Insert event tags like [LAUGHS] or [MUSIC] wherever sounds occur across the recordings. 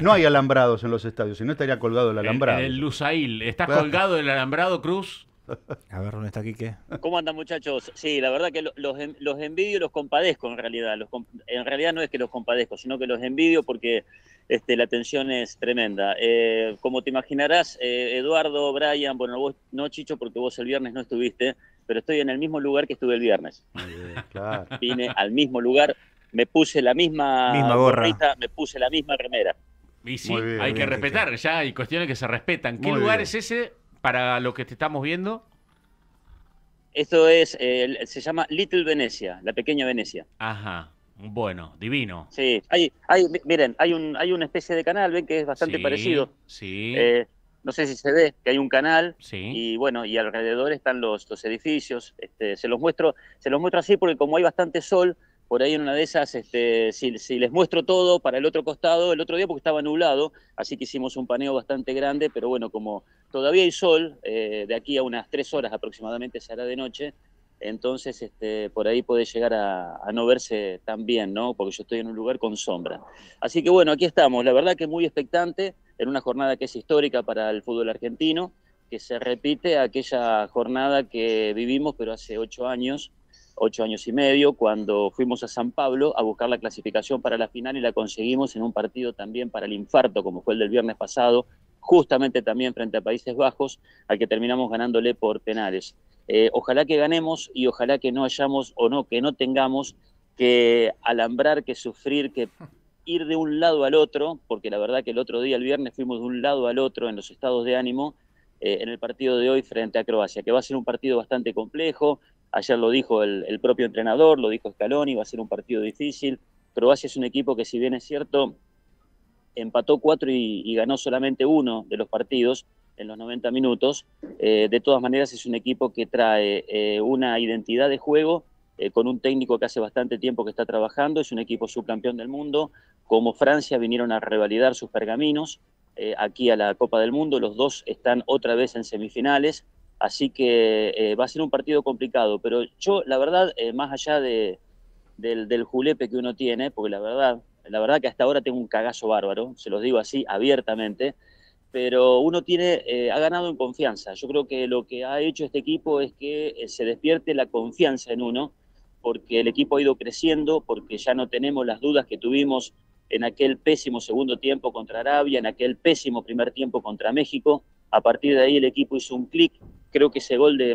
No hay alambrados en los estadios, si no estaría colgado el alambrado. En, el Lusail, ¿estás colgado el alambrado, Cruz? A ver, ¿dónde está aquí qué? ¿Cómo andan, muchachos? Sí, la verdad que los, envidio y los compadezco en realidad. en realidad no es que los compadezco, sino que los envidio porque este, la tensión es tremenda. Eh, como te imaginarás, eh, Eduardo, Brian, bueno, vos no, Chicho, porque vos el viernes no estuviste, pero estoy en el mismo lugar que estuve el viernes. Vine al mismo lugar, me puse la misma, misma Gorrita, me puse la misma remera. Y sí, hay que respetar, ya hay cuestiones que se respetan. ¿Qué lugar es ese para lo que te estamos viendo? Esto es, eh, se llama Little Venecia, la pequeña Venecia. Ajá, bueno, divino. Sí, hay, hay, miren, hay, un, hay una especie de canal, ven que es bastante parecido. Sí. Eh, no sé si se ve que hay un canal sí. y bueno y alrededor están los, los edificios este, se los muestro se los muestro así porque como hay bastante sol por ahí en una de esas, este, si, les muestro todo para el otro costado, el otro día porque estaba nublado, así que hicimos un paneo bastante grande, pero bueno, como todavía hay sol, eh, de aquí a unas tres horas aproximadamente será de noche, entonces este, por ahí puede llegar a, no verse tan bien, ¿no? Porque yo estoy en un lugar con sombra. Así que bueno, aquí estamos, la verdad que muy expectante, en una jornada que es histórica para el fútbol argentino, que se repite aquella jornada que vivimos, pero hace ocho años, ocho años y medio, cuando fuimos a San Pablo a buscar la clasificación para la final y la conseguimos en un partido también para el infarto, como fue el del viernes pasado, justamente también frente a Países Bajos, al que terminamos ganándole por penales. Eh, ojalá que ganemos y ojalá que no hayamos o no, que no tengamos que alambrar, que sufrir, que ir de un lado al otro, porque la verdad que el otro día, el viernes, fuimos de un lado al otro en los estados de ánimo eh, en el partido de hoy frente a Croacia, que va a ser un partido bastante complejo, Ayer lo dijo el, propio entrenador, lo dijo Scaloni, va a ser un partido difícil. Croacia es un equipo que, si bien es cierto, empató cuatro y, ganó solamente uno de los partidos en los 90 minutos. Eh, de todas maneras, es un equipo que trae eh, una identidad de juego eh, con un técnico que hace bastante tiempo que está trabajando. Es un equipo subcampeón del mundo. Como Francia vinieron a revalidar sus pergaminos aquí a la Copa del Mundo. Los dos están otra vez en semifinales. Así que eh, va a ser un partido complicado, pero yo la verdad, eh, más allá del, julepe que uno tiene, porque la verdad, la verdad que hasta ahora tengo un cagazo bárbaro, se los digo así abiertamente, pero uno tiene, eh, ha ganado en confianza. Yo creo que lo que ha hecho este equipo es que se despierte la confianza en uno, porque el equipo ha ido creciendo, porque ya no tenemos las dudas que tuvimos en aquel pésimo segundo tiempo contra Arabia, en aquel pésimo primer tiempo contra México. A partir de ahí el equipo hizo un clic creo que ese gol de,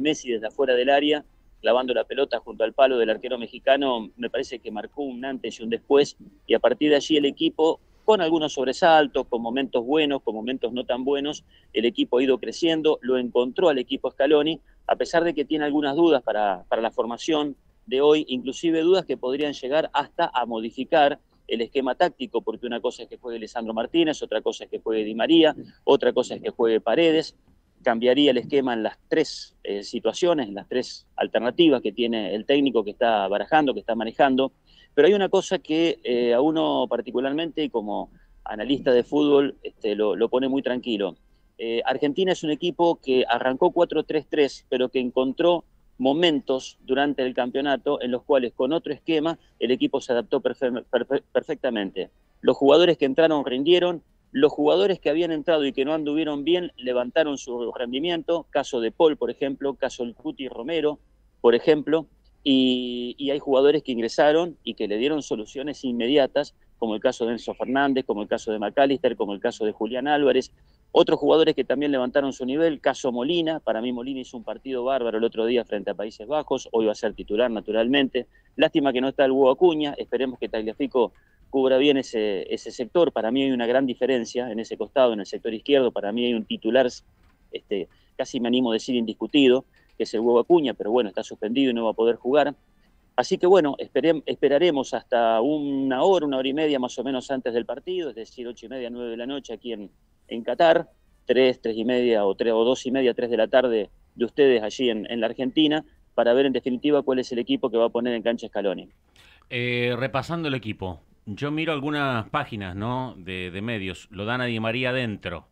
Messi desde afuera del área, clavando la pelota junto al palo del arquero mexicano, me parece que marcó un antes y un después, y a partir de allí el equipo, con algunos sobresaltos, con momentos buenos, con momentos no tan buenos, el equipo ha ido creciendo, lo encontró al equipo Scaloni, a pesar de que tiene algunas dudas para, para la formación de hoy, inclusive dudas que podrían llegar hasta a modificar el esquema táctico, porque una cosa es que juegue Alessandro Martínez, otra cosa es que juegue Di María, otra cosa es que juegue Paredes, cambiaría el esquema en las tres eh, situaciones, en las tres alternativas que tiene el técnico que está barajando, que está manejando. Pero hay una cosa que eh, a uno particularmente, como analista de fútbol, este, lo, pone muy tranquilo. Eh, Argentina es un equipo que arrancó 4-3-3, pero que encontró momentos durante el campeonato en los cuales con otro esquema el equipo se adaptó perfectamente. Los jugadores que entraron rindieron, los jugadores que habían entrado y que no anduvieron bien levantaron su rendimiento, caso de Paul, por ejemplo, caso el Cuti Romero, por ejemplo, y, hay jugadores que ingresaron y que le dieron soluciones inmediatas, como el caso de Enzo Fernández, como el caso de McAllister, como el caso de Julián Álvarez, otros jugadores que también levantaron su nivel, caso Molina, para mí Molina hizo un partido bárbaro el otro día frente a Países Bajos, hoy va a ser titular naturalmente, lástima que no está el Hugo Acuña, esperemos que Tagliafico cubra bien ese, ese sector. Para mí hay una gran diferencia en ese costado, en el sector izquierdo. Para mí hay un titular, este, casi me animo a decir indiscutido, que es el huevo Acuña, pero bueno, está suspendido y no va a poder jugar. Así que bueno, esperaremos hasta una hora, una hora y media más o menos antes del partido, es decir, ocho y media, nueve de la noche aquí en, en Qatar, tres, tres y media o, tres, o dos y media, tres de la tarde de ustedes allí en, en la Argentina, para ver en definitiva cuál es el equipo que va a poner en cancha Scaloni. Eh, repasando el equipo, yo miro algunas páginas, ¿no? De, medios. Lo da a María adentro.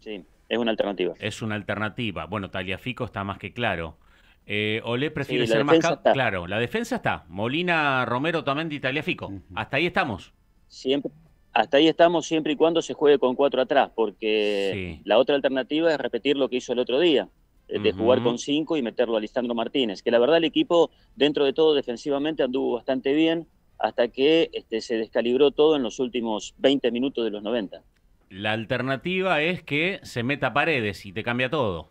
Sí, es una alternativa. Es una alternativa. Bueno, Taliafico está más que claro. Eh, Olé prefiere ser más claro. La defensa está. Molina, Romero, Tamendi, Taliafico. Hasta ahí estamos. Siempre, hasta ahí estamos siempre y cuando se juegue con cuatro atrás, porque la otra alternativa es repetir lo que hizo el otro día, eh, de jugar con cinco y meterlo a Lisandro Martínez, que la verdad el equipo dentro de todo defensivamente anduvo bastante bien, hasta que este, se descalibró todo en los últimos 20 minutos de los 90. La alternativa es que se meta paredes y te cambia todo.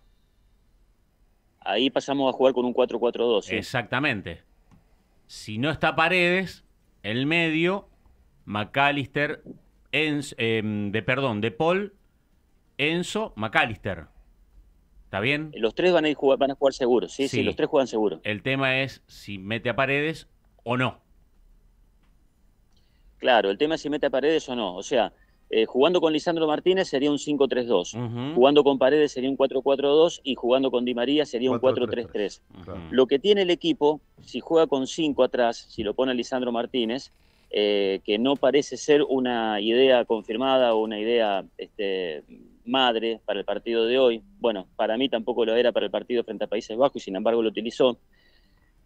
Ahí pasamos a jugar con un 4-4-2. 2 Exactamente. Si no está paredes, el medio, McAllister, em, de, perdón, de Paul, Enzo, McAllister. ¿Está bien? Los tres van a, jugar, van a jugar seguros, ¿sí? sí, sí, los tres juegan seguro. El tema es si mete a paredes o no. Claro, el tema es si mete a Paredes o no. O sea, eh, jugando con Lisandro Martínez sería un 5-3-2, jugando con Paredes sería un 4-4-2 y jugando con Di María sería un 4-3-3. Lo que tiene el equipo, si juega con 5 atrás, si lo pone Lisandro Martínez, eh, que no parece ser una idea confirmada o una idea este, madre para el partido de hoy, bueno, para mí tampoco lo era para el partido frente a Países Bajos y sin embargo lo utilizó,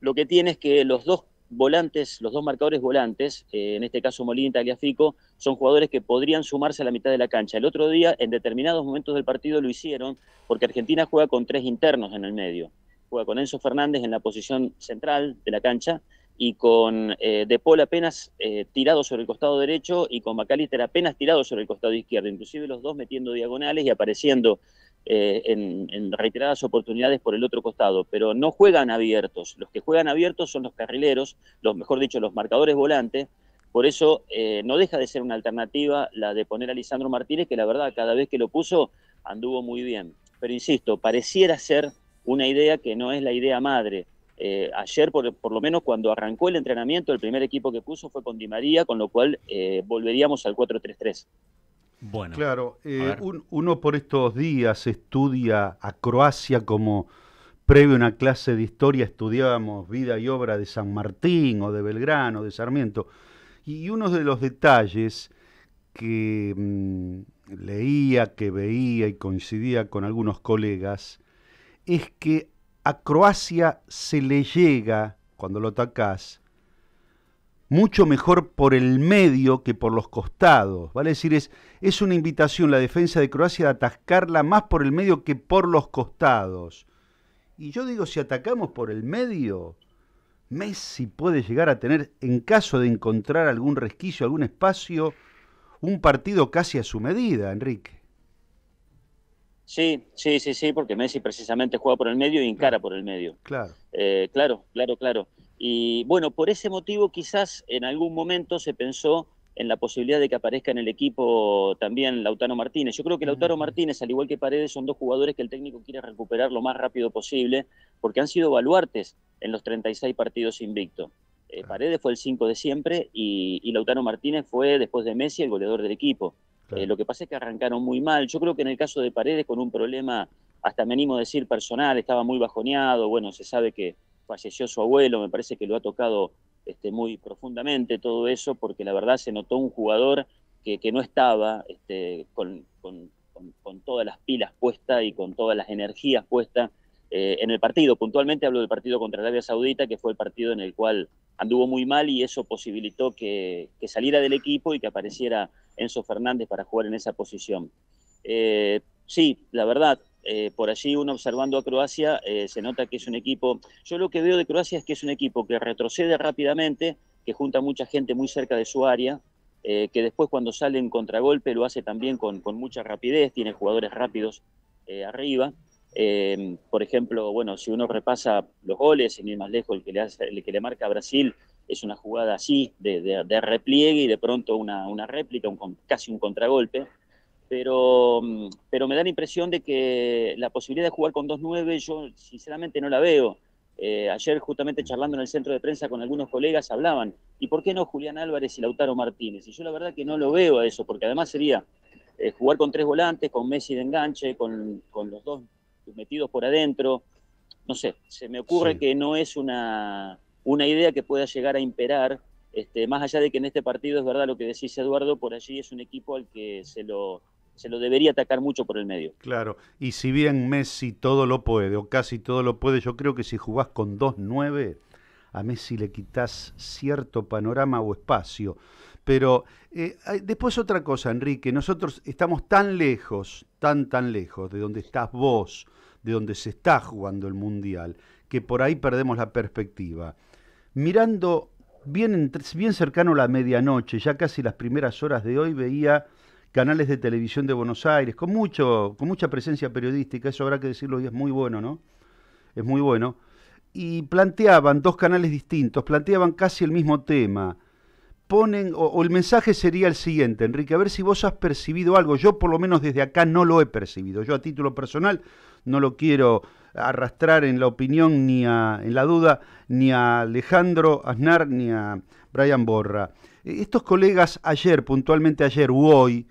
lo que tiene es que los dos volantes, los dos marcadores volantes, eh, en este caso Molina y Tagliafico, son jugadores que podrían sumarse a la mitad de la cancha. El otro día, en determinados momentos del partido, lo hicieron porque Argentina juega con tres internos en el medio. Juega con Enzo Fernández en la posición central de la cancha y con eh, De Paul apenas eh, tirado sobre el costado derecho y con Macalister apenas tirado sobre el costado izquierdo, inclusive los dos metiendo diagonales y apareciendo eh, en, reiteradas oportunidades por el otro costado, pero no juegan abiertos. Los que juegan abiertos son los carrileros, los, mejor dicho, los marcadores volantes. Por eso eh, no deja de ser una alternativa la de poner a Lisandro Martínez, que la verdad cada vez que lo puso anduvo muy bien. Pero insisto, pareciera ser una idea que no es la idea madre. Eh, ayer, por, lo menos cuando arrancó el entrenamiento, el primer equipo que puso fue con Di María, con lo cual volveríamos al 4-3-3. Claro, eh, uno por estos días estudia a Croacia como previo a una clase de historia estudiábamos vida y obra de San Martín o de Belgrano, de Sarmiento. Y uno de los detalles que mm, leía, que veía y coincidía con algunos colegas, es que a Croacia se le llega, cuando lo atacás, mucho mejor por el medio que por los costados. ¿vale? Es decir, es, es una invitación la defensa de Croacia de atascarla más por el medio que por los costados. Y yo digo, si atacamos por el medio, Messi puede llegar a tener, en caso de encontrar algún resquicio, algún espacio, un partido casi a su medida, Enrique. Sí, sí, sí, sí, porque Messi precisamente juega por el medio y encara por el medio. Claro. Eh, claro, claro, claro. Y bueno, por ese motivo quizás en algún momento se pensó en la posibilidad de que aparezca en el equipo también Lautaro Martínez. Yo creo que Lautaro Martínez, al igual que Paredes, son dos jugadores que el técnico quiere recuperar lo más rápido posible porque han sido baluartes en los 36 partidos invicto. Eh, Paredes fue el 5 de siempre y, Lautaro Martínez fue, después de Messi, el goleador del equipo. Eh, lo que pasa es que arrancaron muy mal. Yo creo que en el caso de Paredes, con un problema, hasta me animo a decir personal, estaba muy bajoneado. Bueno, se sabe que, falleció su abuelo, me parece que lo ha tocado este, muy profundamente todo eso, porque la verdad se notó un jugador que, no estaba este, con, todas las pilas puestas y con todas las energías puestas eh, en el partido. Puntualmente hablo del partido contra Arabia Saudita, que fue el partido en el cual anduvo muy mal y eso posibilitó que, saliera del equipo y que apareciera Enzo Fernández para jugar en esa posición. Eh, sí, la verdad, eh, por allí uno observando a Croacia eh, se nota que es un equipo, yo lo que veo de Croacia es que es un equipo que retrocede rápidamente, que junta mucha gente muy cerca de su área, eh, que después cuando sale en contragolpe lo hace también con, mucha rapidez, tiene jugadores rápidos arriba. por ejemplo, bueno, si uno repasa los goles, sin ir más lejos, el que le, hace, el que le marca a Brasil es una jugada así, de, repliegue y de pronto una, réplica, casi un contragolpe pero, mm, pero me da la impresión de que la posibilidad de jugar con 2-9 yo sinceramente no la veo. Eh, ayer justamente charlando en el centro de prensa con algunos colegas hablaban, ¿y por qué no Julián Álvarez y Lautaro Martínez? Y yo la verdad que no lo veo a eso, porque además sería eh, jugar con tres volantes, con Messi de enganche, con, los dos metidos por adentro. No sé, se me ocurre que no es una, una idea que pueda llegar a imperar, este, más allá de que en este partido es verdad lo que decís Eduardo, por allí es un equipo al que se lo se lo debería atacar mucho por el medio. Claro, y si bien Messi todo lo puede, o casi todo lo puede, yo creo que si jugás con 2-9, a Messi le quitas cierto panorama o espacio. Pero eh, después otra cosa, Enrique, nosotros estamos tan lejos, tan, tan lejos de donde estás vos, de donde se está jugando el Mundial, que por ahí perdemos la perspectiva. Mirando bien, bien cercano a la medianoche, ya casi las primeras horas de hoy, veía canales de televisión de Buenos Aires, con, mucho, con mucha presencia periodística, eso habrá que decirlo y es muy bueno, ¿no? Es muy bueno. Y planteaban dos canales distintos, planteaban casi el mismo tema. Ponen, o, el mensaje sería el siguiente, Enrique, a ver si vos has percibido algo. Yo por lo menos desde acá no lo he percibido. Yo a título personal no lo quiero arrastrar en la opinión ni a, en la duda ni a Alejandro Aznar ni a Brian Borra. Estos colegas ayer, puntualmente ayer u hoy,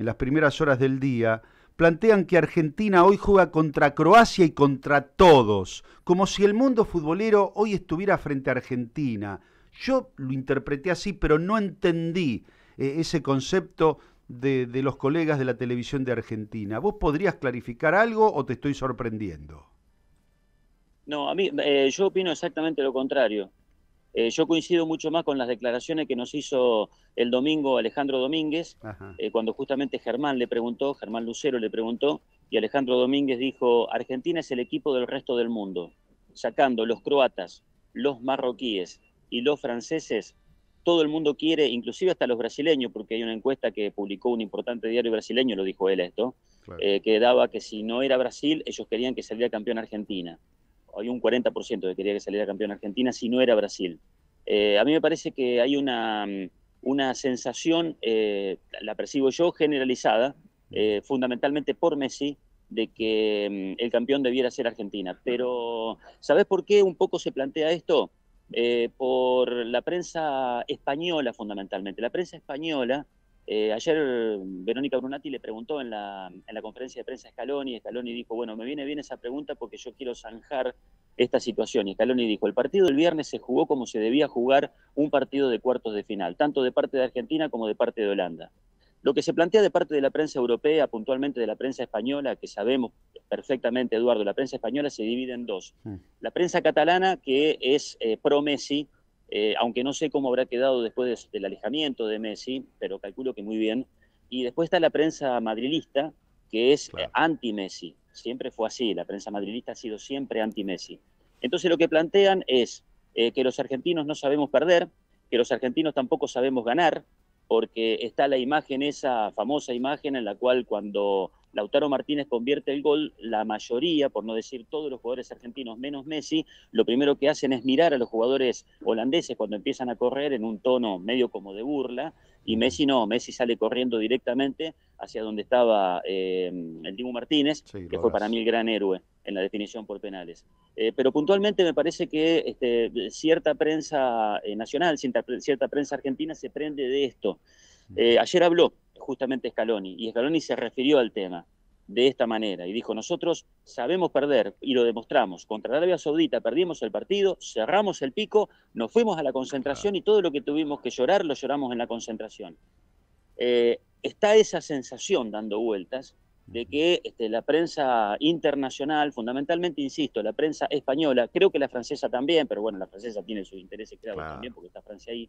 en las primeras horas del día, plantean que Argentina hoy juega contra Croacia y contra todos, como si el mundo futbolero hoy estuviera frente a Argentina. Yo lo interpreté así, pero no entendí eh, ese concepto de, los colegas de la televisión de Argentina. ¿Vos podrías clarificar algo o te estoy sorprendiendo? No, a mí eh, yo opino exactamente lo contrario. Eh, yo coincido mucho más con las declaraciones que nos hizo el domingo Alejandro Domínguez, eh, cuando justamente Germán le preguntó, Germán Lucero le preguntó, y Alejandro Domínguez dijo, Argentina es el equipo del resto del mundo, sacando los croatas, los marroquíes y los franceses, todo el mundo quiere, inclusive hasta los brasileños, porque hay una encuesta que publicó un importante diario brasileño, lo dijo él esto, eh, que daba que si no era Brasil, ellos querían que saliera campeón Argentina hay un 40% que quería que saliera campeón Argentina si no era Brasil. Eh, a mí me parece que hay una, una sensación, eh, la percibo yo, generalizada, eh, fundamentalmente por Messi, de que mm, el campeón debiera ser Argentina. Pero, ¿sabes por qué un poco se plantea esto? por la prensa española, fundamentalmente. La prensa española eh, ayer mm, Verónica Brunati le preguntó en la, conferencia de prensa a Scaloni, Scaloni dijo, bueno, me viene bien esa pregunta porque yo quiero zanjar esta situación. Y Scaloni dijo, el partido del viernes se jugó como se debía jugar un partido de cuartos de final, tanto de parte de Argentina como de parte de Holanda. Lo que se plantea de parte de la prensa europea, puntualmente de la prensa española, que sabemos perfectamente, Eduardo, la prensa española se divide en dos. Mm. La prensa catalana, que es eh, pro Messi, eh, aunque no sé cómo habrá quedado después del alejamiento de Messi, pero calculo que muy bien. Y después está la prensa madrilista, que es eh, anti-Messi. Siempre fue así, la prensa madrilista ha sido siempre anti-Messi. Entonces lo que plantean es eh, que los argentinos no sabemos perder, que los argentinos tampoco sabemos ganar, porque está la imagen, esa famosa imagen en la cual cuando Lautaro Martínez convierte el gol, la mayoría, por no decir todos los jugadores argentinos menos Messi, lo primero que hacen es mirar a los jugadores holandeses cuando empiezan a correr en un tono medio como de burla, y Messi no, Messi sale corriendo directamente hacia donde estaba eh, el Dibu Martínez, que fue para mí el gran héroe en la definición por penales. Eh, pero puntualmente me parece que este, cierta prensa eh, nacional, cierta, prensa argentina se prende de esto. Mm. ayer habló justamente Scaloni, y Scaloni se refirió al tema de esta manera y dijo, nosotros sabemos perder y lo demostramos. Contra Arabia Saudita perdimos el partido, cerramos el pico, nos fuimos a la concentración y todo lo que tuvimos que llorar lo lloramos en la concentración. Eh, está esa sensación dando vueltas de que este, la prensa internacional, fundamentalmente, insisto, la prensa española, creo que la francesa también, pero bueno, la francesa tiene sus intereses claro, también porque está Francia ahí,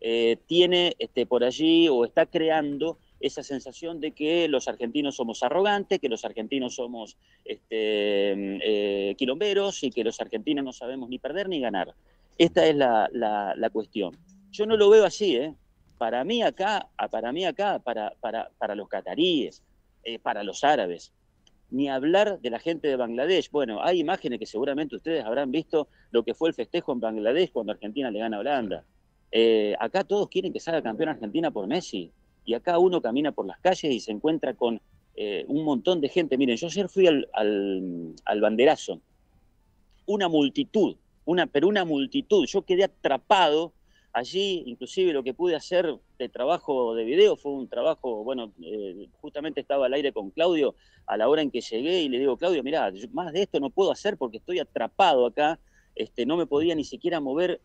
eh, tiene este, por allí o está creando esa sensación de que los argentinos somos arrogantes, que los argentinos somos este, eh, quilomberos y que los argentinos no sabemos ni perder ni ganar. Esta es la, cuestión. Yo no lo veo así, ¿eh? Para mí acá, para mí acá, para, para, los cataríes, eh, para los árabes, ni hablar de la gente de Bangladesh. Bueno, hay imágenes que seguramente ustedes habrán visto lo que fue el festejo en Bangladesh cuando Argentina le gana a Holanda. Eh, acá todos quieren que salga campeón Argentina por Messi y acá uno camina por las calles y se encuentra con eh, un montón de gente. Miren, yo ayer fui al, al, banderazo, una multitud, una, pero una multitud, yo quedé atrapado allí, inclusive lo que pude hacer de trabajo de video fue un trabajo, bueno, eh, justamente estaba al aire con Claudio a la hora en que llegué y le digo, Claudio, mira, más de esto no puedo hacer porque estoy atrapado acá, este, no me podía ni siquiera mover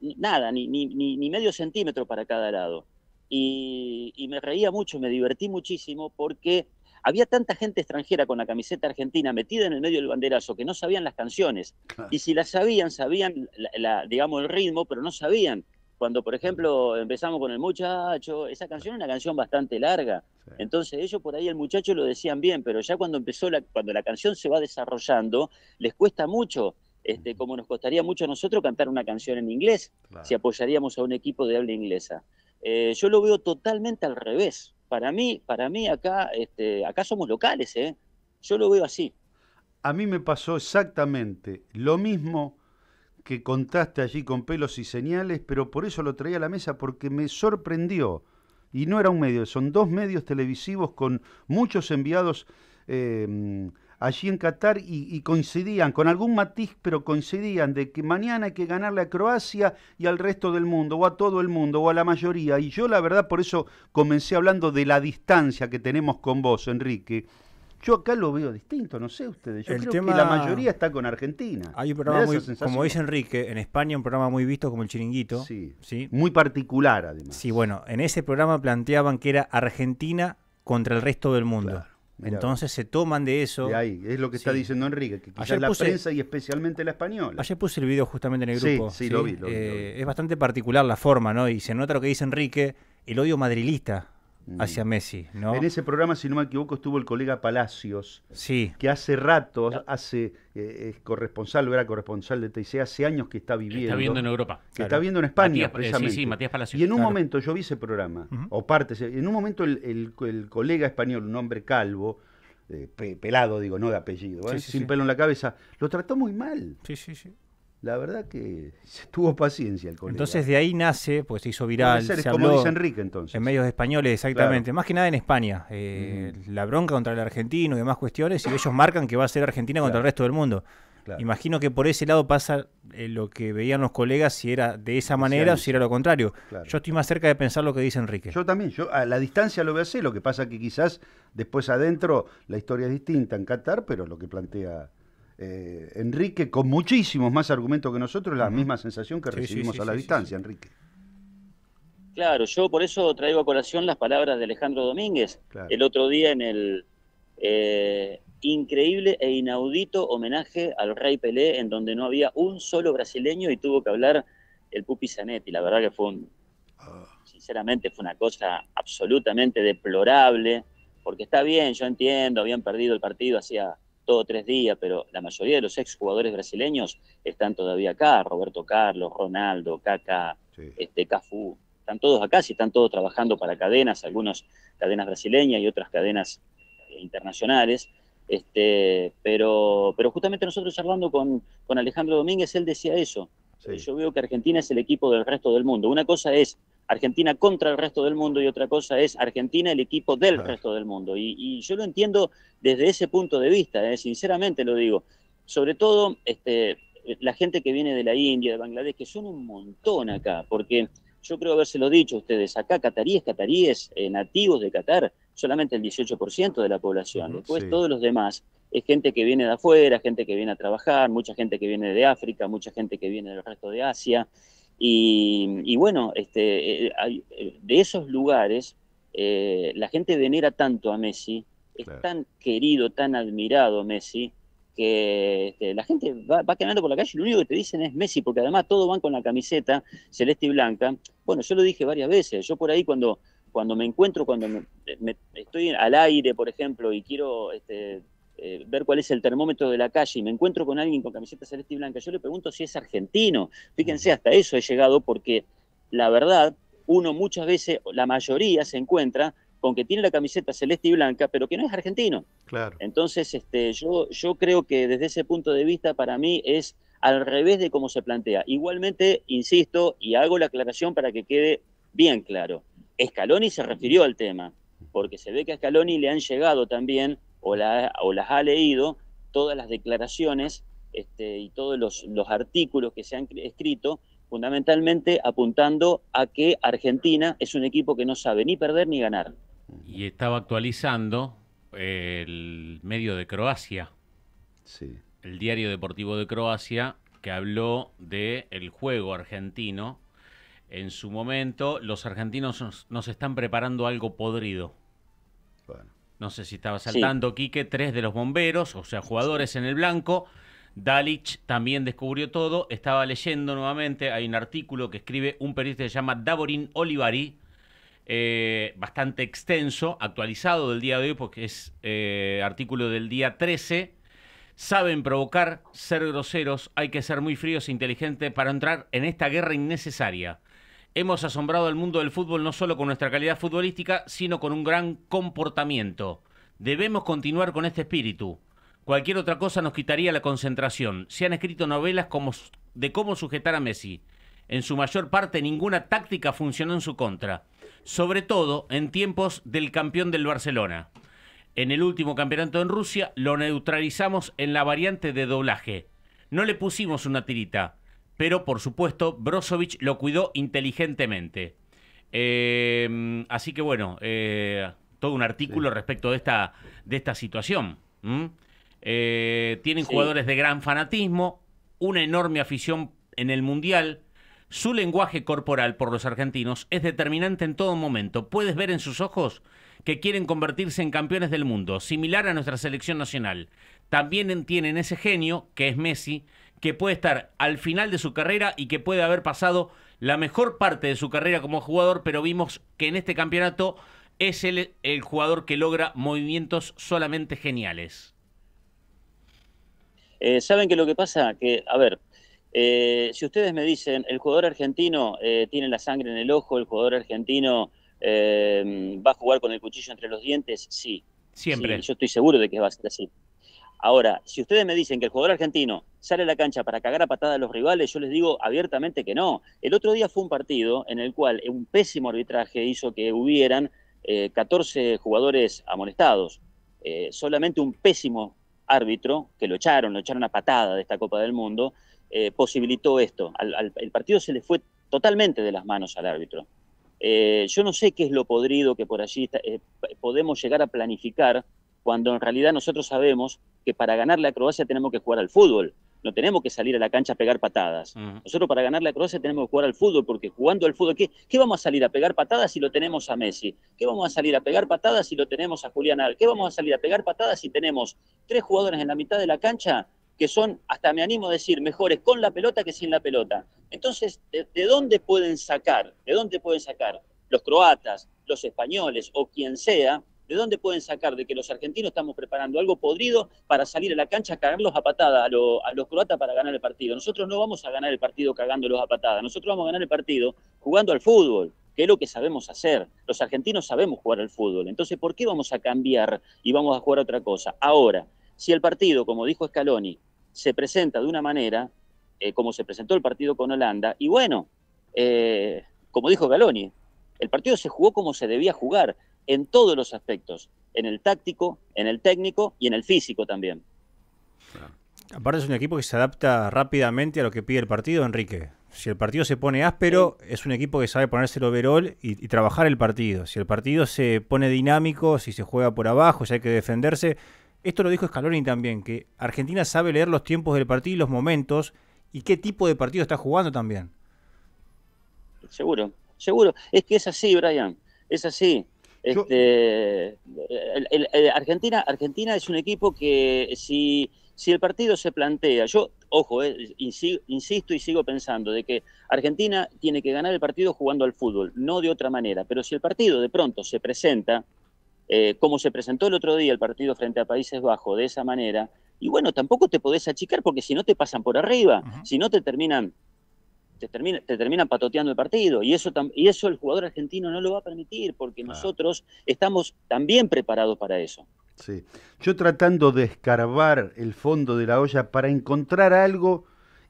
nada, ni, ni, ni medio centímetro para cada lado y, me reía mucho, me divertí muchísimo porque había tanta gente extranjera con la camiseta argentina metida en el medio del banderazo que no sabían las canciones. Y si las sabían, sabían, digamos, el ritmo, pero no sabían. Cuando, por ejemplo, empezamos con el muchacho, esa canción es una canción bastante larga. Entonces ellos por ahí el muchacho lo decían bien, pero ya cuando empezó, la, cuando la canción se va desarrollando, les cuesta mucho. Este, como nos costaría mucho a nosotros cantar una canción en inglés, si apoyaríamos a un equipo de habla inglesa. Eh, yo lo veo totalmente al revés. Para mí, para mí acá, este, acá somos locales, ¿eh? Yo lo veo así. A mí me pasó exactamente lo mismo que contaste allí con pelos y señales, pero por eso lo traía a la mesa, porque me sorprendió. Y no era un medio, son dos medios televisivos con muchos enviados eh, allí en Qatar y, coincidían, con algún matiz, pero coincidían de que mañana hay que ganarle a Croacia y al resto del mundo, o a todo el mundo, o a la mayoría. Y yo la verdad por eso comencé hablando de la distancia que tenemos con vos, Enrique. Yo acá lo veo distinto, no sé ustedes. Yo creo que la mayoría está con Argentina. Hay un programa como dice Enrique, en España un programa muy visto como el Chiringuito. Muy particular, además. Sí, bueno, en ese programa planteaban que era Argentina contra el resto del mundo. Entonces se toman de eso. es lo que está diciendo Enrique, que quizás la prensa y especialmente la española. Ayer puse el video justamente en el grupo. Sí, sí, eh, Es bastante particular la forma, ¿no? Y se nota lo que dice Enrique, el odio madrilista Mm. hacia Messi. ¿no? En ese programa, si no me equivoco, estuvo el colega Palacios, sí. que hace rato, hace eh, es corresponsal, era corresponsal de TIC, hace años que está viviendo. Está viviendo en Europa. Que está viviendo en España, precisamente. Eh, sí, sí, Matías Palacios. Y en un momento, yo vi ese programa, o parte, en un momento el, colega español, un hombre calvo, eh, pelado, digo, no de apellido, sin pelo en la cabeza, lo trató muy mal. Sí, sí, sí la verdad que [LAUGHS] tuvo paciencia el colega. Entonces de ahí nace, pues se hizo viral. se habló dice Enrique entonces. En medios españoles, exactamente. Más que nada en España. Eh, mm. La bronca contra el argentino y demás cuestiones, y ellos marcan que va a ser Argentina contra el resto del mundo. Imagino que por ese lado pasa eh, lo que veían los colegas, si era de esa manera o si era lo contrario. Yo estoy más cerca de pensar lo que dice Enrique. Yo también, yo a la distancia lo a hacer, lo que pasa que quizás después adentro la historia es distinta en Qatar, pero lo que plantea eh, Enrique, con muchísimos más argumentos que nosotros, la misma sensación que recibimos a la distancia, Enrique. Claro, yo por eso traigo a colación las palabras de Alejandro Domínguez el otro día en el eh, increíble e inaudito homenaje al Rey Pelé, en donde no había un solo brasileño y tuvo que hablar el Pupi Zanetti. La verdad que fue un, ah. sinceramente fue una cosa absolutamente deplorable, porque está bien, yo entiendo, habían perdido el partido hacía todo tres días, pero la mayoría de los exjugadores brasileños están todavía acá, Roberto Carlos, Ronaldo, Caca, este, Cafú, están todos acá, si están todos trabajando para cadenas, algunas cadenas brasileñas y otras cadenas eh, internacionales. Este, pero, pero justamente nosotros hablando con, con Alejandro Domínguez, él decía eso. Yo veo que Argentina es el equipo del resto del mundo. Una cosa es Argentina contra el resto del mundo y otra cosa es Argentina el equipo del resto del mundo. Y, yo lo entiendo desde ese punto de vista, ¿eh? sinceramente lo digo. Sobre todo este, la gente que viene de la India, de Bangladesh, que son un montón acá, porque yo creo haberse lo dicho a ustedes, acá cataríes, cataríes eh, nativos de Qatar, solamente el 18% de la población. Después todos los demás es gente que viene de afuera, gente que viene a trabajar, mucha gente que viene de África, mucha gente que viene del resto de Asia. Y, bueno, este, eh, eh, de esos lugares, eh, la gente venera tanto a Messi, es tan querido, tan admirado Messi, que este, la gente va, caminando por la calle y lo único que te dicen es Messi, porque además todos van con la camiseta celeste y blanca. Bueno, yo lo dije varias veces, yo por ahí cuando, cuando me encuentro, cuando estoy al aire, por ejemplo, y quiero este, eh, ver cuál es el termómetro de la calle y me encuentro con alguien con camiseta celeste y blanca, yo le pregunto si es argentino. Fíjense, hasta eso he llegado porque la verdad, uno muchas veces, la mayoría se encuentra con que tiene la camiseta celeste y blanca, pero que no es argentino. Claro. Entonces, este, yo, yo creo que desde ese punto de vista, para mí es al revés de cómo se plantea. Igualmente, insisto, y hago la aclaración para que quede bien claro. Scaloni se refirió al tema, porque se ve que a Scaloni le han llegado también o, las ha leído, todas las declaraciones este, y todos los, artículos que se han escrito, fundamentalmente apuntando a que Argentina es un equipo que no sabe ni perder ni ganar. Y estaba actualizando el medio de Croacia, el diario deportivo de Croacia, que habló del juego argentino. En su momento, los argentinos nos están preparando algo podrido. No sé si estaba saltando, Quique, tres de los bomberos, o sea, jugadores en el blanco. Dalich también descubrió todo. Estaba leyendo nuevamente, hay un artículo que escribe un periodista que se llama Davorin Olivari, eh, bastante extenso, actualizado del día de hoy, porque es eh, artículo del día 13. Saben provocar, ser groseros, hay que ser muy fríos e inteligentes para entrar en esta guerra innecesaria. Hemos asombrado al mundo del fútbol no solo con nuestra calidad futbolística, sino con un gran comportamiento. Debemos continuar con este espíritu. Cualquier otra cosa nos quitaría la concentración. Se han escrito novelas como de cómo sujetar a Messi. En su mayor parte ninguna táctica funcionó en su contra, sobre todo en tiempos del campeón del Barcelona. En el último campeonato en Rusia lo neutralizamos en la variante de doblaje. No le pusimos una tirita, pero por supuesto Brozovic lo cuidó inteligentemente. Em, así que bueno, eh, todo un artículo respecto de esta, de esta situación. Eh, tienen jugadores de gran fanatismo, una enorme afición en el Mundial. Su lenguaje corporal por los argentinos es determinante en todo momento. Puedes ver en sus ojos que quieren convertirse en campeones del mundo, similar a nuestra selección nacional. También tienen ese genio, que es Messi, que puede estar al final de su carrera y que puede haber pasado la mejor parte de su carrera como jugador, pero vimos que en este campeonato es el, el jugador que logra movimientos solamente geniales. Eh, ¿Saben que lo que pasa? Que, a ver, eh, si ustedes me dicen, el jugador argentino eh, tiene la sangre en el ojo, el jugador argentino va a jugar con el cuchillo entre los dientes, sí. Siempre. yo estoy seguro de que va a ser así. Ahora, si ustedes me dicen que el jugador argentino sale a la cancha para cagar a patada a los rivales, yo les digo abiertamente que no. El otro día fue un partido en el cual un pésimo arbitraje hizo que hubieran 14 eh, jugadores amonestados. Eh, solamente un pésimo árbitro, que lo echaron, lo echaron a patada de esta Copa del Mundo, eh, posibilitó esto. el partido se le fue totalmente de las manos al árbitro. yo no sé qué es lo podrido que por allí podemos llegar a planificar cuando en realidad nosotros sabemos que para ganar a Croacia tenemos que jugar al fútbol, no tenemos que salir a la cancha a pegar patadas. Mm. Nosotros para ganar a Croacia tenemos que jugar al fútbol, porque jugando al fútbol, ¿qué, ¿qué, vamos a salir a pegar patadas si lo tenemos a Messi? ¿Qué vamos a salir a pegar patadas si lo tenemos a Julián Al? ¿Qué vamos a salir a pegar patadas si tenemos tres jugadores en la mitad de la cancha que son, hasta me animo a decir, mejores con la pelota que sin la pelota? Entonces, de dónde pueden sacar? ¿De dónde pueden sacar los croatas, los españoles o quien sea? ¿De dónde pueden sacar de que los argentinos estamos preparando algo podrido para salir a la cancha a cagarlos a patada a, los croatas para ganar el partido? Nosotros no vamos a ganar el partido cagándolos a patada, nosotros vamos a ganar el partido jugando al fútbol, que es lo que sabemos hacer. Los argentinos sabemos jugar al fútbol, entonces ¿por qué vamos a cambiar y vamos a jugar a otra cosa? Ahora, si el partido, como dijo Scaloni, se presenta de una manera, eh, como se presentó el partido con Holanda, y bueno, eh, como dijo Scaloni, el partido se jugó como se debía jugar en todos los aspectos, en el táctico, en el técnico y en el físico también. Ah. Aparte es un equipo que se adapta rápidamente a lo que pide el partido, Enrique. Si el partido se pone áspero, es un equipo que sabe ponerse el overall y, trabajar el partido. Si el partido se pone dinámico, si se juega por abajo, si hay que defenderse. Esto lo dijo Scaloni también, que Argentina sabe leer los tiempos del partido y los momentos y qué tipo de partido está jugando también. Seguro, seguro. Es que es así, Brian. Es así. Este, Argentina, Argentina es un equipo que si, si el partido se plantea, yo, ojo, eh, insisto y sigo pensando de que Argentina tiene que ganar el partido jugando al fútbol, no de otra manera, pero si el partido de pronto se presenta, eh, como se presentó el otro día el partido frente a Países Bajos, de esa manera, y bueno, tampoco te podés achicar porque si no te pasan por arriba, si no te terminan te termina, te termina patoteando el partido. Y eso, y eso el jugador argentino no lo va a permitir, porque nosotros estamos también preparados para eso. Sí. Yo tratando de escarbar el fondo de la olla para encontrar algo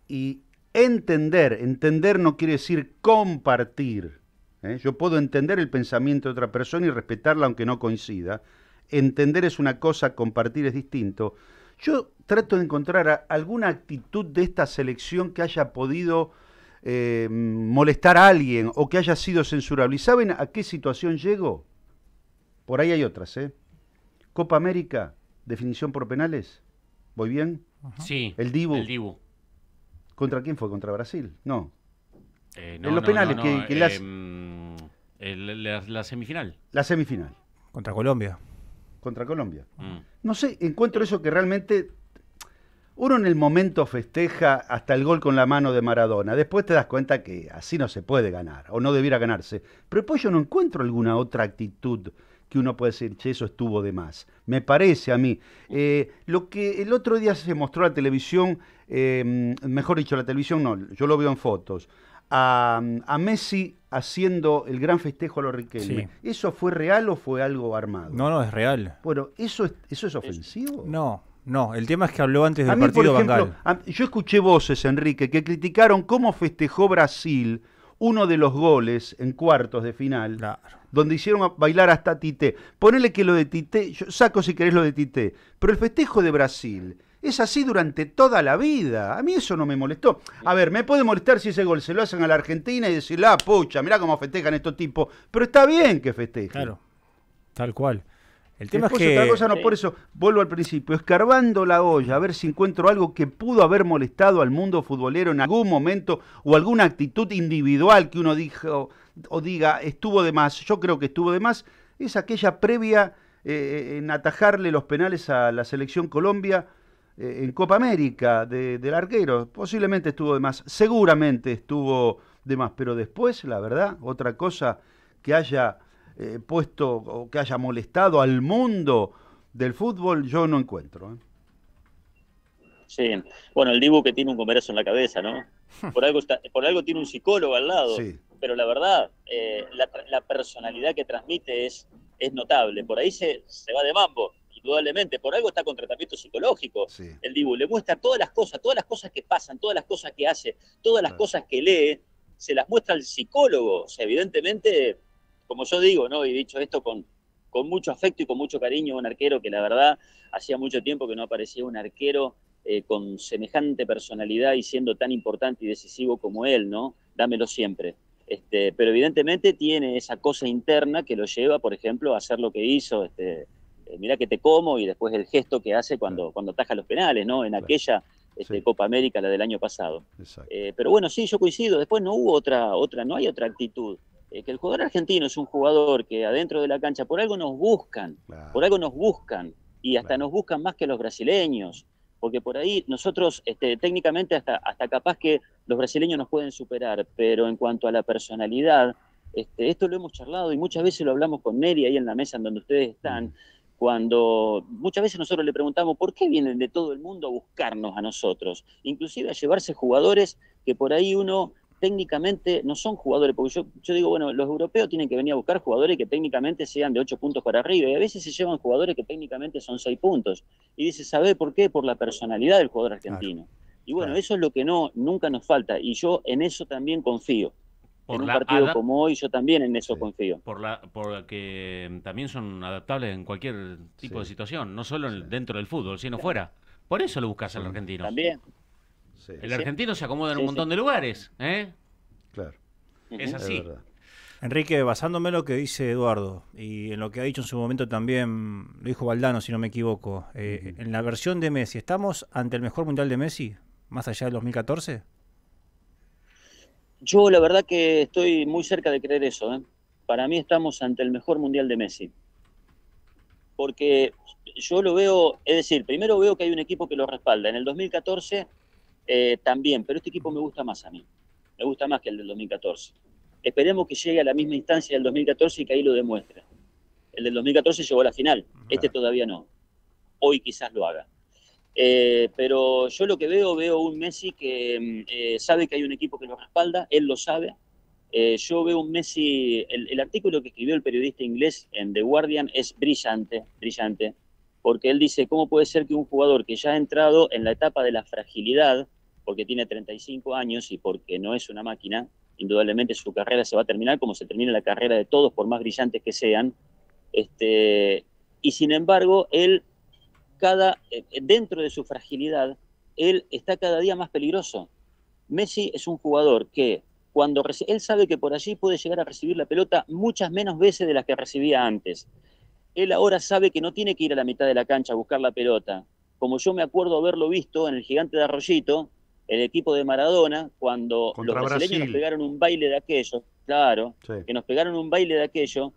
y entender, entender no quiere decir compartir. ¿eh? Yo puedo entender el pensamiento de otra persona y respetarla aunque no coincida. Entender es una cosa, compartir es distinto. Yo trato de encontrar alguna actitud de esta selección que haya podido eh, molestar a alguien o que haya sido censurable. ¿Y saben a qué situación llego? Por ahí hay otras, ¿eh? Copa América, definición por penales. ¿Voy bien? Sí. El Dibu. El ¿Contra quién fue? ¿Contra Brasil? No. Eh, no en los penales que, las... Em, la, semifinal. La semifinal. Contra Colombia. Contra Colombia. Mm. No sé, encuentro eso que realmente uno en el momento festeja hasta el gol con la mano de Maradona. Después te das cuenta que así no se puede ganar o no debiera ganarse. Pero después yo no encuentro alguna otra actitud que uno puede decir, che, eso estuvo de más. Me parece a mí. Eh, lo que el otro día se mostró a la televisión, em, mejor dicho, la televisión no, yo lo veo en fotos, a, Messi haciendo el gran festejo a los Riquelme. ¿Eso fue real o fue algo armado? No, no, es real. Bueno, ¿eso eso es ofensivo? No, no, el tema es que habló antes del partido por yo escuché voces, Enrique, que criticaron cómo festejó Brasil uno de los goles en cuartos de final, donde hicieron bailar hasta Tite. Ponele que lo de Tite, yo saco si querés lo de Tite, pero el festejo de Brasil es así durante toda la vida. A mí eso no me molestó. A ver, me puede molestar si ese gol se lo hacen a la Argentina y decir, la ah, pucha, mirá cómo festejan estos tipos, pero está bien que festejen. Claro, tal cual. El tema es que... otra cosa, no, por eso vuelvo al principio, escarbando la olla, a ver si encuentro algo que pudo haber molestado al mundo futbolero en algún momento o alguna actitud individual que uno dijo o diga estuvo de más, yo creo que estuvo de más, es aquella previa eh, en atajarle los penales a la selección Colombia eh, en Copa América del arquero, posiblemente estuvo de más, seguramente estuvo de más, pero después, la verdad, otra cosa que haya eh, puesto o que haya molestado al mundo del fútbol, yo no encuentro. ¿eh? Sí, bueno, el Dibu que tiene un comercio en la cabeza, ¿no? [LAUGHS] Por algo, por algo tiene un psicólogo al lado, pero la verdad, eh, la, personalidad que transmite es, es notable. Por ahí se, va de mambo, indudablemente. Por algo está con tratamiento psicológico. El Dibu le muestra todas las cosas, todas las cosas que pasan, todas las cosas que hace, todas las cosas que lee, se las muestra al psicólogo. O sea, evidentemente como yo digo, ¿no? Y dicho esto con, con mucho afecto y con mucho cariño, un arquero que la verdad hacía mucho tiempo que no aparecía un arquero eh, con semejante personalidad y siendo tan importante y decisivo como él, ¿no? Dámelo siempre. Este, pero evidentemente tiene esa cosa interna que lo lleva, por ejemplo, a hacer lo que hizo, este, eh, mirá que te como, y después el gesto que hace cuando, cuando ataja los penales, ¿no? En aquella este, Copa América, la del año pasado. Eh, pero bueno, sí, yo coincido, después no hubo otra, otra, no hay otra actitud. Eh, que el jugador argentino es un jugador que adentro de la cancha por algo nos buscan, por algo nos buscan, y hasta nos buscan más que los brasileños, porque por ahí nosotros este, técnicamente hasta, capaz que los brasileños nos pueden superar, pero en cuanto a la personalidad, este, esto lo hemos charlado y muchas veces lo hablamos con Neri ahí en la mesa en donde ustedes están, cuando muchas veces nosotros le preguntamos por qué vienen de todo el mundo a buscarnos a nosotros, inclusive a llevarse jugadores que por ahí uno técnicamente no son jugadores, porque yo, digo, bueno, los europeos tienen que venir a buscar jugadores que técnicamente sean de 8 puntos para arriba, y a veces se llevan jugadores que técnicamente son 6 puntos. Y dice, ¿sabe por qué? Por la personalidad del jugador argentino. Y bueno, eso es lo que no nunca nos falta, y yo en eso también confío. en un partido como hoy, yo también en eso confío. Por la, porque también son adaptables en cualquier tipo de situación, no solo dentro del fútbol, sino fuera. Por eso lo buscas al argentino. También, el argentino se acomoda en un montón de lugares. ¿eh? Claro. Es así. Enrique, basándome en lo que dice Eduardo y en lo que ha dicho en su momento también, lo dijo Valdano, si no me equivoco, eh, en la versión de Messi, ¿estamos ante el mejor mundial de Messi, más allá del 2014? Yo la verdad que estoy muy cerca de creer eso. ¿eh? Para mí estamos ante el mejor mundial de Messi. Porque yo lo veo, es decir, primero veo que hay un equipo que lo respalda. En el 2014 eh, también, pero este equipo me gusta más a mí, me gusta más que el del 2014. Esperemos que llegue a la misma instancia del 2014 y que ahí lo demuestre. El del 2014 llegó a la final, este todavía no. Hoy quizás lo haga. Eh, pero yo lo que veo, veo un Messi que mm, eh, sabe que hay un equipo que lo respalda, él lo sabe. yo veo un Messi, el, el, artículo que escribió el periodista inglés en The Guardian es brillante, brillante, porque él dice, ¿cómo puede ser que un jugador que ya ha entrado en la etapa de la fragilidad, porque tiene 35 años y porque no es una máquina, indudablemente su carrera se va a terminar como se termina la carrera de todos, por más brillantes que sean. Este, y sin embargo, él, cada, eh, dentro de su fragilidad, él está cada día más peligroso. Messi es un jugador que cuando él sabe que por allí puede llegar a recibir la pelota muchas menos veces de las que recibía antes. Él ahora sabe que no tiene que ir a la mitad de la cancha a buscar la pelota. Como yo me acuerdo haberlo visto en el gigante de Arroyito, el equipo de Maradona, cuando los brasileños nos pegaron un baile de aquello, claro, que nos pegaron un baile de aquello,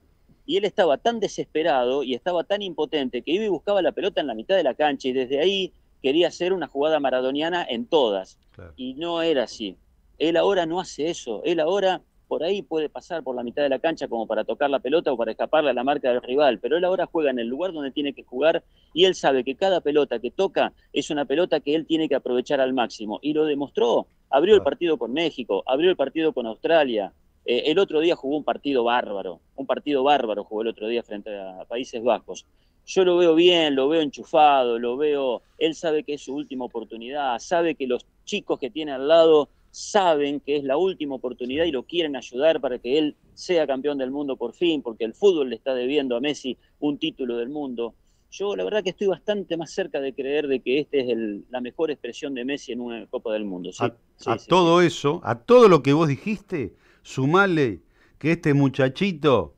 y él estaba tan desesperado y estaba tan impotente que iba y buscaba la pelota en la mitad de la cancha y desde ahí quería hacer una jugada maradoniana en todas. Y no era así. Él ahora no hace eso. Él ahora por ahí puede pasar por la mitad de la cancha como para tocar la pelota o para escaparle a la marca del rival, pero él ahora juega en el lugar donde tiene que jugar y él sabe que cada pelota que toca es una pelota que él tiene que aprovechar al máximo. Y lo demostró, abrió el partido con México, abrió el partido con Australia, eh, el otro día jugó un partido bárbaro, un partido bárbaro jugó el otro día frente a Países Bajos. Yo lo veo bien, lo veo enchufado, lo veo, él sabe que es su última oportunidad, sabe que los chicos que tiene al lado saben que es la última oportunidad y lo quieren ayudar para que él sea campeón del mundo por fin, porque el fútbol le está debiendo a Messi un título del mundo. Yo la verdad que estoy bastante más cerca de creer de que esta es la mejor expresión de Messi en una Copa del Mundo. a, todo eso, a todo lo que vos dijiste, sumale que este muchachito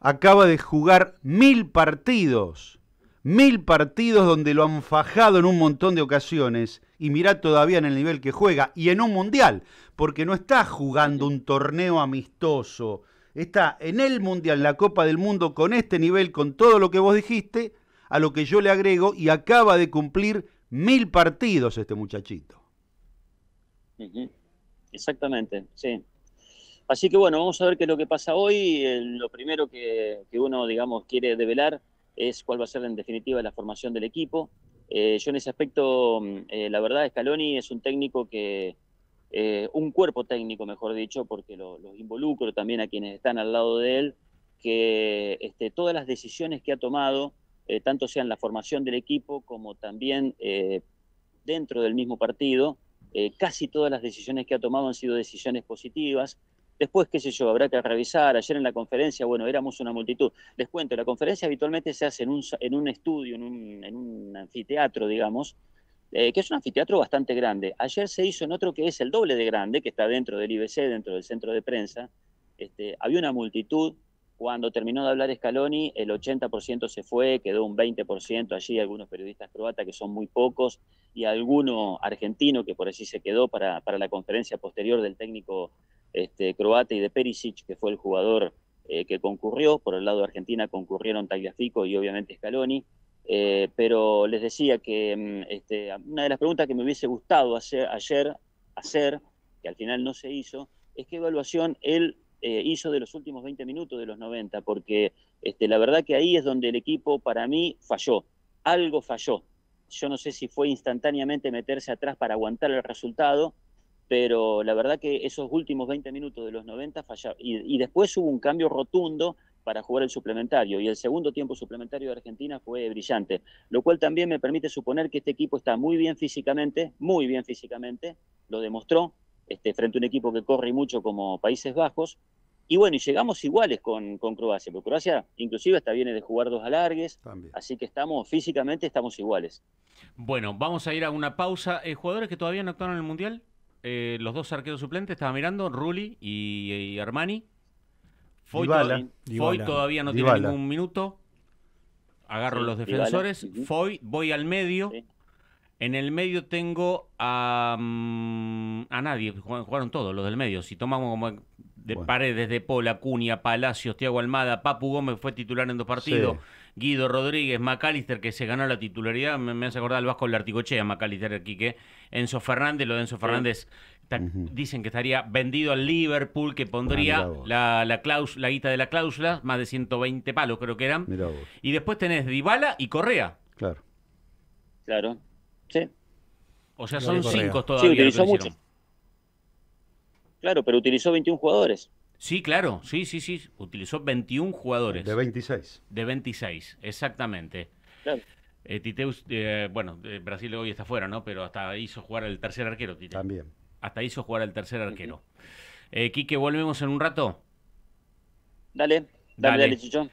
acaba de jugar mil partidos mil partidos donde lo han fajado en un montón de ocasiones y mirá todavía en el nivel que juega y en un mundial, porque no está jugando un torneo amistoso, está en el mundial, la Copa del Mundo, con este nivel, con todo lo que vos dijiste, a lo que yo le agrego y acaba de cumplir mil partidos este muchachito. Exactamente, sí. Así que bueno, vamos a ver qué es lo que pasa hoy. Eh, lo primero que, que uno, digamos, quiere develar es cuál va a ser en definitiva la formación del equipo. Eh, yo en ese aspecto, mm, eh, la verdad, Scaloni es un técnico que, eh, un cuerpo técnico, mejor dicho, porque los lo involucro también a quienes están al lado de él, que este, todas las decisiones que ha tomado, tanto sea en la formación del equipo como también dentro del mismo partido, casi todas las decisiones que ha tomado han sido decisiones positivas, Después, qué sé yo, habrá que revisar. Ayer en la conferencia, bueno, éramos una multitud. Les cuento, la conferencia habitualmente se hace en un, estudio, en un, anfiteatro, digamos, eh, que es un anfiteatro bastante grande. Ayer se hizo en otro que es el doble de grande, que está dentro del IBC, dentro del centro de prensa. Este, había una multitud. Cuando terminó de hablar Scaloni, el 80% se fue, quedó un 20% allí, algunos periodistas croatas que son muy pocos, y alguno argentino que por así se quedó para la conferencia posterior del técnico este, croata y de Perisic, que fue el jugador eh, que concurrió. Por el lado de Argentina concurrieron Tagliafico y obviamente Scaloni. Eh, pero les decía que mm, este, una de las preguntas que me hubiese gustado hacer, ayer hacer, que al final no se hizo, es qué evaluación él eh, hizo de los últimos 20 minutos de los 90, porque este, la verdad que ahí es donde el equipo para mí falló, algo falló. Yo no sé si fue instantáneamente meterse atrás para aguantar el resultado pero la verdad que esos últimos 20 minutos de los 90 fallaron. Y, después hubo un cambio rotundo para jugar el suplementario, y el segundo tiempo suplementario de Argentina fue brillante, lo cual también me permite suponer que este equipo está muy bien físicamente, muy bien físicamente, lo demostró este, frente a un equipo que corre mucho como Países Bajos, y bueno, y llegamos iguales con, Croacia, porque Croacia inclusive hasta viene de jugar dos alargues, así que estamos físicamente estamos iguales. Bueno, vamos a ir a una pausa. Eh, ¿Jugadores que todavía no actuaron en el Mundial? Eh, los dos arqueros suplentes, estaba mirando, Rulli y, Armani. Foy, todavía no tiene ningún minuto. Agarro los defensores. Foy, voy al medio. En el medio tengo a, mm, nadie. Jugaron todos los del medio. Si tomamos como de paredes de Pola, Cunha, Palacios, Tiago Almada, Papu Gómez fue titular en dos partidos. Guido Rodríguez, Macalister que se ganó la titularidad, me, hace acordar el Vasco Larticochea, Macalister, aquí que Enzo Fernández, lo de Enzo Fernández dicen que estaría vendido al Liverpool, que pondría ah, la, la guita de la cláusula, más de 120 palos creo que eran. Y después tenés Dybala y Correa. Claro. Claro, sí. O sea, son cinco todavía. Claro, pero utilizó 21 jugadores. Sí, claro, sí, sí, sí. Utilizó 21 jugadores. De 26. De 26, exactamente. Eh, Titeus, eh, bueno, eh, Brasil hoy está fuera, ¿no? Pero hasta hizo jugar al tercer arquero, Titeus. También. Hasta hizo jugar al tercer arquero. Quique, volvemos en un rato. Dale, dale, dale, dale Chichón.